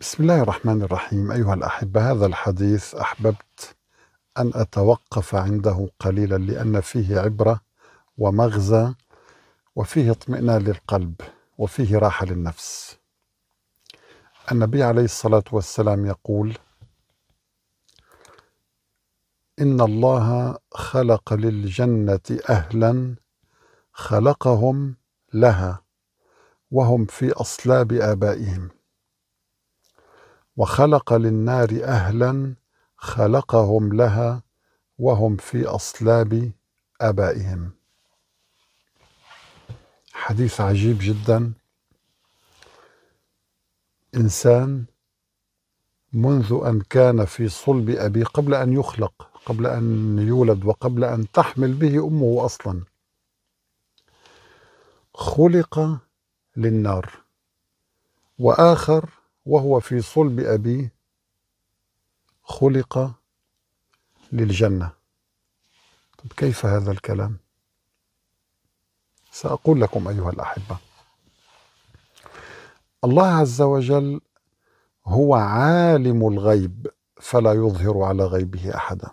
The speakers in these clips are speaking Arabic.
بسم الله الرحمن الرحيم أيها الأحبة هذا الحديث أحببت أن أتوقف عنده قليلا لأن فيه عبرة ومغزى وفيه اطمئنان للقلب وفيه راحة للنفس النبي عليه الصلاة والسلام يقول إن الله خلق للجنة أهلا خلقهم لها وهم في أصلاب آبائهم وخلق للنار اهلا خلقهم لها وهم في اصلاب ابائهم حديث عجيب جدا انسان منذ ان كان في صلب ابيه قبل ان يخلق قبل ان يولد وقبل ان تحمل به امه اصلا خلق للنار واخر وهو في صلب أبيه خلق للجنة طب كيف هذا الكلام سأقول لكم أيها الأحبة الله عز وجل هو عالم الغيب فلا يظهر على غيبه أحدا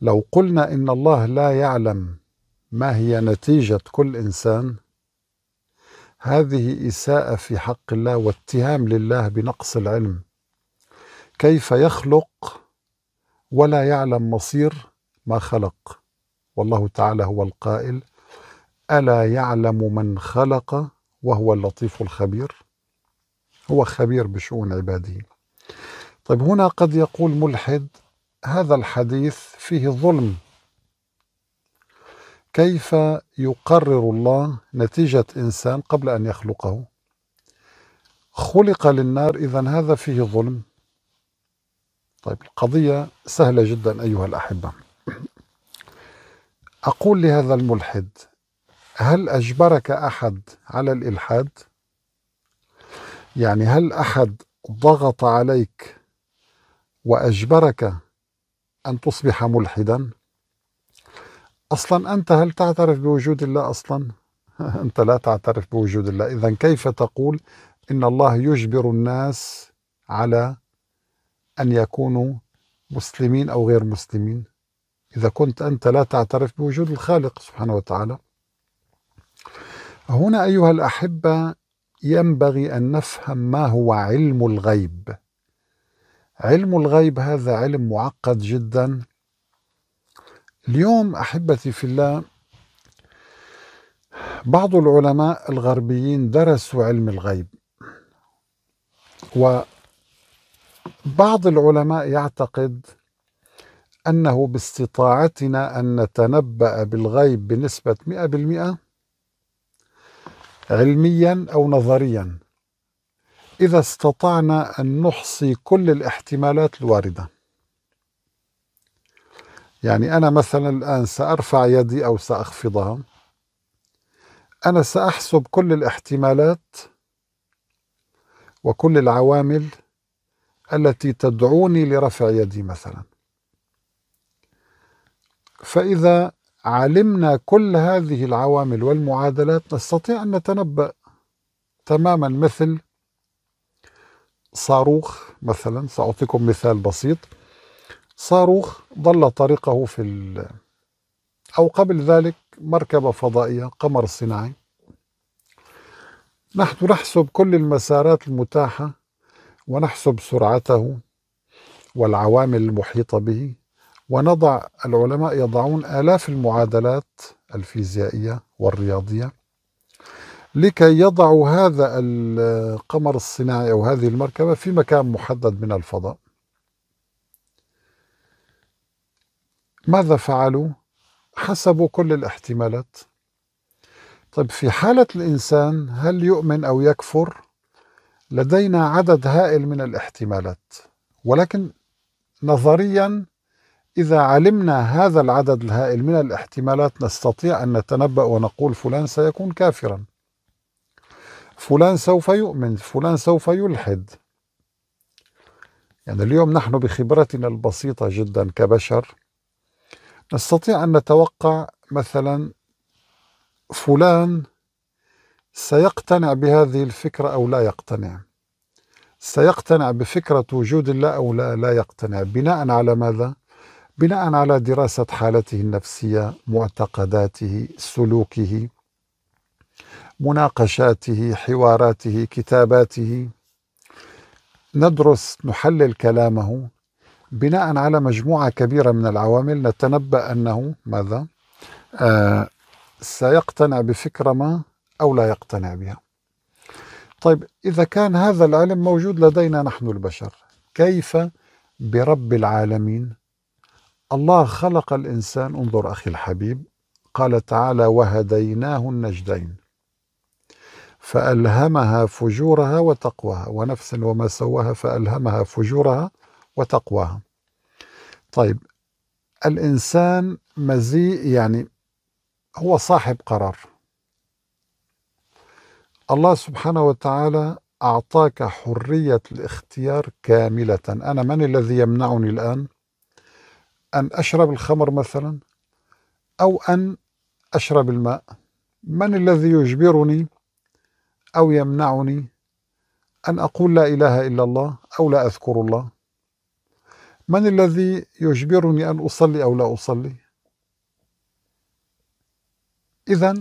لو قلنا إن الله لا يعلم ما هي نتيجة كل إنسان هذه إساءة في حق الله واتهام لله بنقص العلم كيف يخلق ولا يعلم مصير ما خلق والله تعالى هو القائل ألا يعلم من خلق وهو اللطيف الخبير هو خبير بشؤون عباده طيب هنا قد يقول ملحد هذا الحديث فيه ظلم كيف يقرر الله نتيجة إنسان قبل أن يخلقه خلق للنار إذا هذا فيه ظلم طيب القضية سهلة جدا أيها الأحبة أقول لهذا الملحد هل أجبرك أحد على الإلحاد؟ يعني هل أحد ضغط عليك وأجبرك أن تصبح ملحدا؟ أصلا أنت هل تعترف بوجود الله أصلا؟ أنت لا تعترف بوجود الله إذا كيف تقول إن الله يجبر الناس على أن يكونوا مسلمين أو غير مسلمين إذا كنت أنت لا تعترف بوجود الخالق سبحانه وتعالى هنا أيها الأحبة ينبغي أن نفهم ما هو علم الغيب علم الغيب هذا علم معقد جدا اليوم احبتي في الله بعض العلماء الغربيين درسوا علم الغيب وبعض العلماء يعتقد انه باستطاعتنا ان نتنبا بالغيب بنسبه 100% علميا او نظريا اذا استطعنا ان نحصي كل الاحتمالات الوارده يعني أنا مثلا الآن سأرفع يدي أو سأخفضها أنا سأحسب كل الاحتمالات وكل العوامل التي تدعوني لرفع يدي مثلا فإذا علمنا كل هذه العوامل والمعادلات نستطيع أن نتنبأ تماما مثل صاروخ مثلا سأعطيكم مثال بسيط صاروخ ضل طريقه في ال... أو قبل ذلك مركبة فضائية قمر صناعي نحن نحسب كل المسارات المتاحة ونحسب سرعته والعوامل المحيطة به ونضع العلماء يضعون آلاف المعادلات الفيزيائية والرياضية لكي يضعوا هذا القمر الصناعي أو هذه المركبة في مكان محدد من الفضاء ماذا فعلوا؟ حسبوا كل الاحتمالات طيب في حالة الإنسان هل يؤمن أو يكفر؟ لدينا عدد هائل من الاحتمالات ولكن نظريا إذا علمنا هذا العدد الهائل من الاحتمالات نستطيع أن نتنبأ ونقول فلان سيكون كافرا فلان سوف يؤمن فلان سوف يلحد يعني اليوم نحن بخبرتنا البسيطة جدا كبشر نستطيع أن نتوقع مثلا فلان سيقتنع بهذه الفكرة أو لا يقتنع سيقتنع بفكرة وجود الله أو لا, لا يقتنع بناء على ماذا؟ بناء على دراسة حالته النفسية معتقداته سلوكه مناقشاته حواراته كتاباته ندرس نحلل كلامه بناء على مجموعة كبيرة من العوامل نتنبأ أنه ماذا آه سيقتنع بفكرة ما أو لا يقتنع بها طيب إذا كان هذا العلم موجود لدينا نحن البشر كيف برب العالمين الله خلق الإنسان انظر أخي الحبيب قال تعالى وهديناه النجدين فألهمها فجورها وتقواها ونفس وما سواها فألهمها فجورها وتقواها طيب الإنسان مزي يعني هو صاحب قرار الله سبحانه وتعالى أعطاك حرية الاختيار كاملة أنا من الذي يمنعني الآن أن أشرب الخمر مثلا أو أن أشرب الماء من الذي يجبرني أو يمنعني أن أقول لا إله إلا الله أو لا أذكر الله من الذي يجبرني أن أصلي أو لا أصلي إذا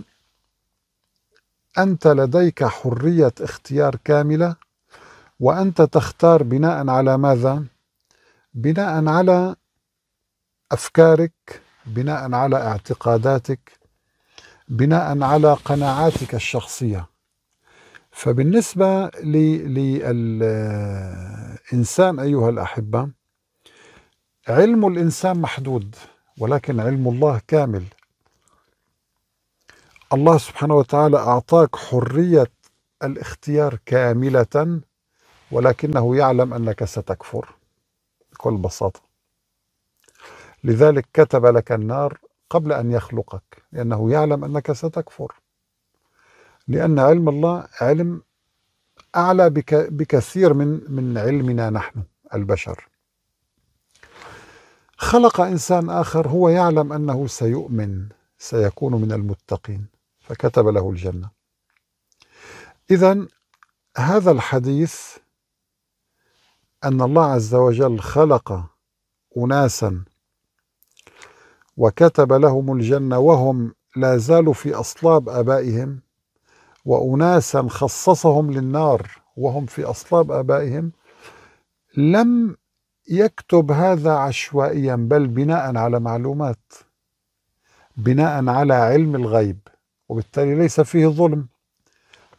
أنت لديك حرية اختيار كاملة وأنت تختار بناء على ماذا؟ بناء على أفكارك بناء على اعتقاداتك بناء على قناعاتك الشخصية فبالنسبة للإنسان أيها الأحبة علم الإنسان محدود ولكن علم الله كامل الله سبحانه وتعالى أعطاك حرية الاختيار كاملة ولكنه يعلم أنك ستكفر بكل بساطة لذلك كتب لك النار قبل أن يخلقك لأنه يعلم أنك ستكفر لأن علم الله علم أعلى بكثير من من علمنا نحن البشر خلق انسان اخر هو يعلم انه سيؤمن سيكون من المتقين فكتب له الجنه اذا هذا الحديث ان الله عز وجل خلق اناسا وكتب لهم الجنه وهم لا زالوا في اصلاب ابائهم واناسا خصصهم للنار وهم في اصلاب ابائهم لم يكتب هذا عشوائيا بل بناء على معلومات بناء على علم الغيب وبالتالي ليس فيه ظلم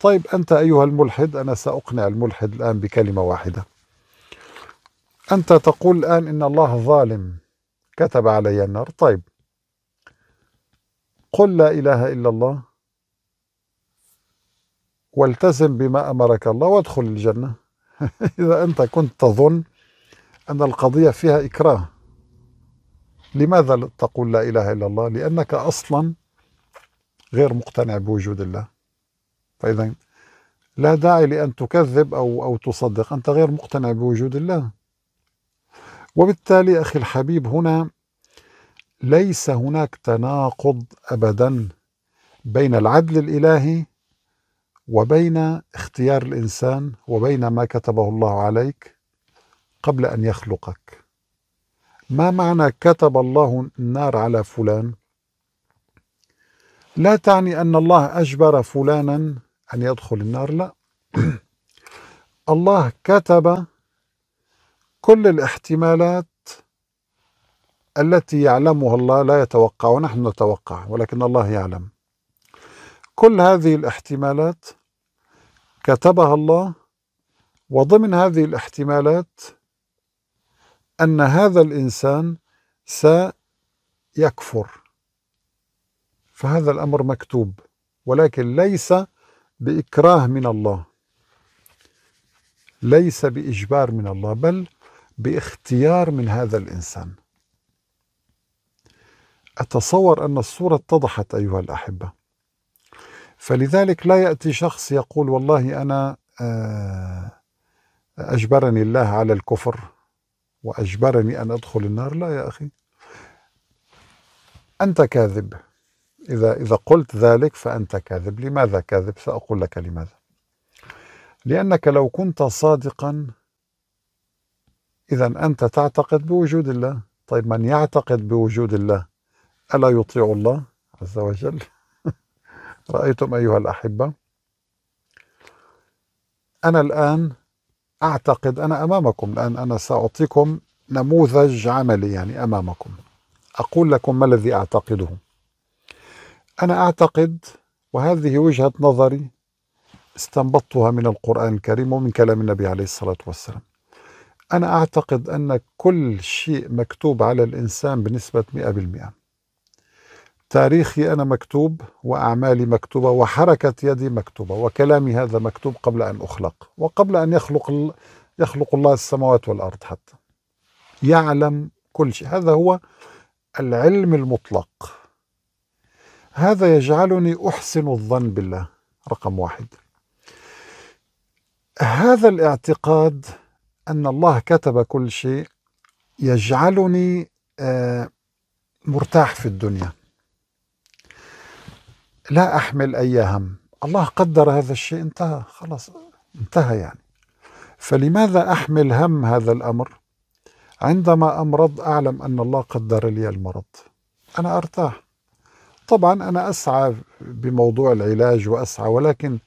طيب أنت أيها الملحد أنا سأقنع الملحد الآن بكلمة واحدة أنت تقول الآن إن الله ظالم كتب علي النار طيب قل لا إله إلا الله والتزم بما أمرك الله وادخل الجنة إذا أنت كنت تظن أن القضية فيها إكراه لماذا تقول لا إله إلا الله لأنك أصلا غير مقتنع بوجود الله فإذا لا داعي لأن تكذب أو, أو تصدق أنت غير مقتنع بوجود الله وبالتالي أخي الحبيب هنا ليس هناك تناقض أبدا بين العدل الإلهي وبين اختيار الإنسان وبين ما كتبه الله عليك قبل أن يخلقك ما معنى كتب الله النار على فلان لا تعني أن الله أجبر فلانا أن يدخل النار لا الله كتب كل الاحتمالات التي يعلمها الله لا يتوقع ونحن نتوقع ولكن الله يعلم كل هذه الاحتمالات كتبها الله وضمن هذه الاحتمالات أن هذا الإنسان سيكفر فهذا الأمر مكتوب ولكن ليس بإكراه من الله ليس بإجبار من الله بل باختيار من هذا الإنسان أتصور أن الصورة اتضحت أيها الأحبة فلذلك لا يأتي شخص يقول والله أنا آه، أجبرني الله على الكفر وأجبرني أن أدخل النار لا يا أخي أنت كاذب إذا إذا قلت ذلك فأنت كاذب لماذا كاذب سأقول لك لماذا لأنك لو كنت صادقا إذا أنت تعتقد بوجود الله طيب من يعتقد بوجود الله ألا يطيع الله عز وجل رأيتم أيها الأحبة أنا الآن أعتقد أنا أمامكم لأن أنا سأعطيكم نموذج عملي يعني أمامكم أقول لكم ما الذي أعتقده أنا أعتقد وهذه وجهة نظري استنبطتها من القرآن الكريم ومن كلام النبي عليه الصلاة والسلام أنا أعتقد أن كل شيء مكتوب على الإنسان بنسبة 100% تاريخي أنا مكتوب وأعمالي مكتوبة وحركة يدي مكتوبة وكلامي هذا مكتوب قبل أن أخلق وقبل أن يخلق يخلق الله السماوات والأرض حتى يعلم كل شيء هذا هو العلم المطلق هذا يجعلني أحسن الظن بالله رقم واحد هذا الاعتقاد أن الله كتب كل شيء يجعلني آه، مرتاح في الدنيا لا أحمل أي هم الله قدر هذا الشيء انتهى خلاص انتهى يعني فلماذا أحمل هم هذا الأمر عندما أمرض أعلم أن الله قدر لي المرض أنا أرتاح طبعا أنا أسعى بموضوع العلاج وأسعى ولكن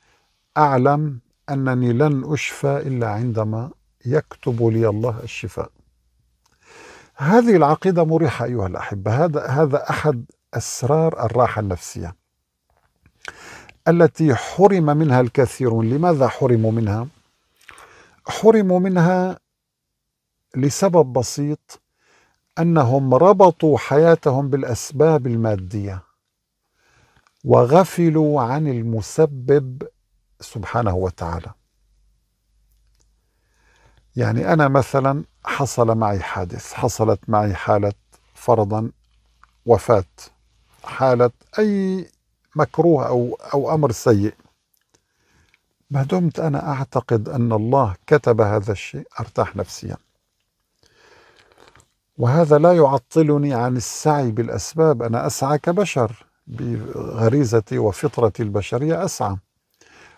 أعلم أنني لن أشفى إلا عندما يكتب لي الله الشفاء هذه العقيدة مريحة أيها الأحبة هذا هذا أحد أسرار الراحة النفسية التي حرم منها الكثيرون لماذا حرموا منها حرموا منها لسبب بسيط انهم ربطوا حياتهم بالاسباب الماديه وغفلوا عن المسبب سبحانه وتعالى يعني انا مثلا حصل معي حادث حصلت معي حاله فرضا وفاه حاله اي مكروه أو, أو أمر سيء ما دمت أنا أعتقد أن الله كتب هذا الشيء أرتاح نفسيا وهذا لا يعطلني عن السعي بالأسباب أنا أسعى كبشر بغريزتي وفطرتي البشرية أسعى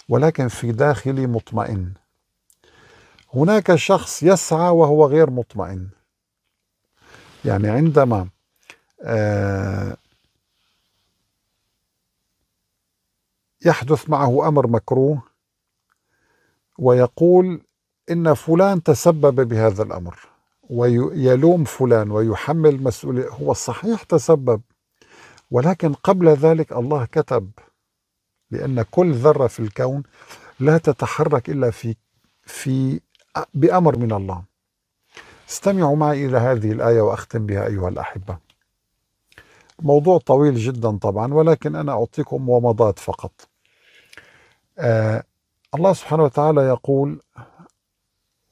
ولكن في داخلي مطمئن هناك شخص يسعى وهو غير مطمئن يعني عندما آه يحدث معه امر مكروه ويقول ان فلان تسبب بهذا الامر ويلوم فلان ويحمل مسؤوليه هو صحيح تسبب ولكن قبل ذلك الله كتب لان كل ذره في الكون لا تتحرك الا في في بامر من الله استمعوا معي الى هذه الايه واختم بها ايها الاحبه موضوع طويل جدا طبعا ولكن أنا أعطيكم ومضات فقط آه الله سبحانه وتعالى يقول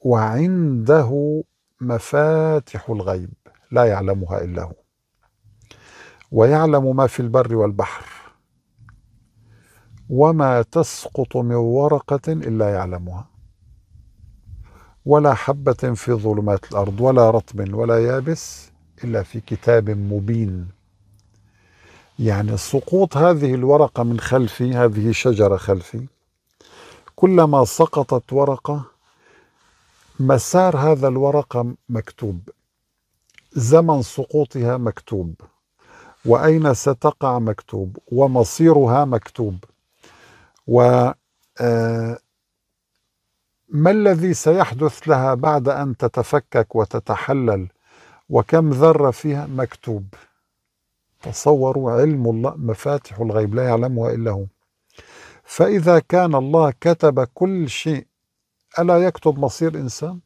وعنده مفاتح الغيب لا يعلمها إلا هو ويعلم ما في البر والبحر وما تسقط من ورقة إلا يعلمها ولا حبة في ظلمات الأرض ولا رطب ولا يابس إلا في كتاب مبين يعني سقوط هذه الورقة من خلفي هذه شجرة خلفي كلما سقطت ورقة مسار هذا الورقة مكتوب زمن سقوطها مكتوب وأين ستقع مكتوب ومصيرها مكتوب و آه، ما الذي سيحدث لها بعد أن تتفكك وتتحلل وكم ذرة فيها مكتوب تصوروا علم الله مفاتح الغيب لا يعلمها إلا هو فإذا كان الله كتب كل شيء ألا يكتب مصير إنسان؟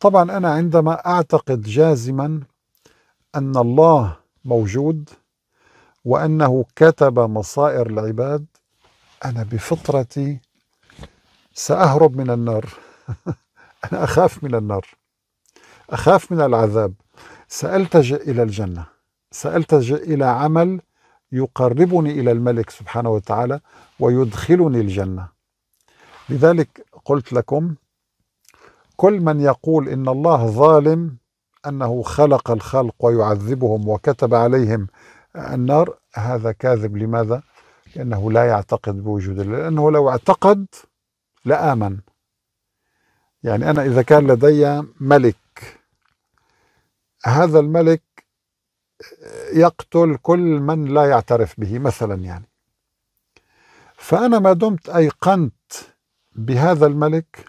طبعا أنا عندما أعتقد جازما أن الله موجود وأنه كتب مصائر العباد أنا بفطرتي سأهرب من النار أنا أخاف من النار أخاف من العذاب سألتجئ إلى الجنة سألتجئ إلى عمل يقربني إلى الملك سبحانه وتعالى ويدخلني الجنة لذلك قلت لكم كل من يقول إن الله ظالم أنه خلق الخلق ويعذبهم وكتب عليهم النار هذا كاذب لماذا؟ لأنه لا يعتقد بوجود الله لأنه لو اعتقد لآمن يعني أنا إذا كان لدي ملك هذا الملك يقتل كل من لا يعترف به مثلا يعني فأنا ما دمت أيقنت بهذا الملك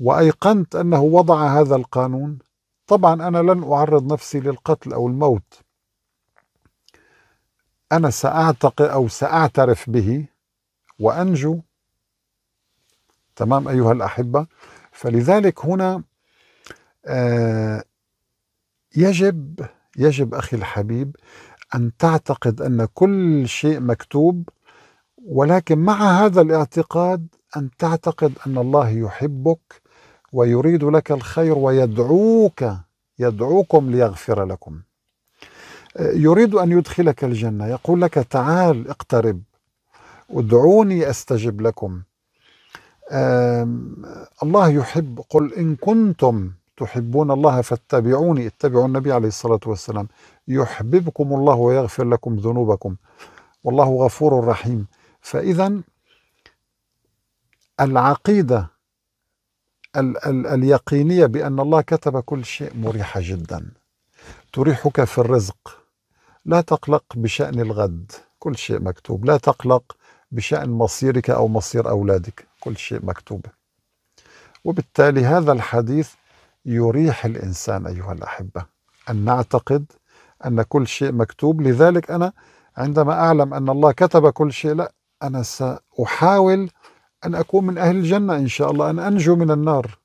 وأيقنت أنه وضع هذا القانون طبعا أنا لن أعرض نفسي للقتل أو الموت أنا سأعتق أو سأعترف به وأنجو تمام أيها الأحبة فلذلك هنا آه يجب يجب أخي الحبيب أن تعتقد أن كل شيء مكتوب ولكن مع هذا الاعتقاد أن تعتقد أن الله يحبك ويريد لك الخير ويدعوك يدعوكم ليغفر لكم يريد أن يدخلك الجنة يقول لك تعال اقترب ادعوني أستجب لكم الله يحب قل إن كنتم تحبون الله فاتبعوني اتبعوا النبي عليه الصلاة والسلام يحببكم الله ويغفر لكم ذنوبكم والله غفور رحيم فإذا العقيدة ال ال اليقينية بأن الله كتب كل شيء مريحة جدا تريحك في الرزق لا تقلق بشأن الغد كل شيء مكتوب لا تقلق بشأن مصيرك أو مصير أولادك كل شيء مكتوب وبالتالي هذا الحديث يريح الإنسان أيها الأحبة أن نعتقد أن كل شيء مكتوب لذلك أنا عندما أعلم أن الله كتب كل شيء لا أنا سأحاول أن أكون من أهل الجنة إن شاء الله أن أنجو من النار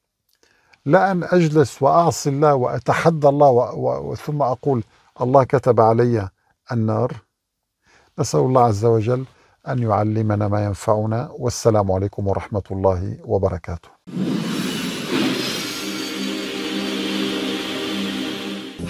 لا أن أجلس وأعصي الله وأتحدى الله وثم أقول الله كتب علي النار نسأل الله عز وجل أن يعلمنا ما ينفعنا والسلام عليكم ورحمة الله وبركاته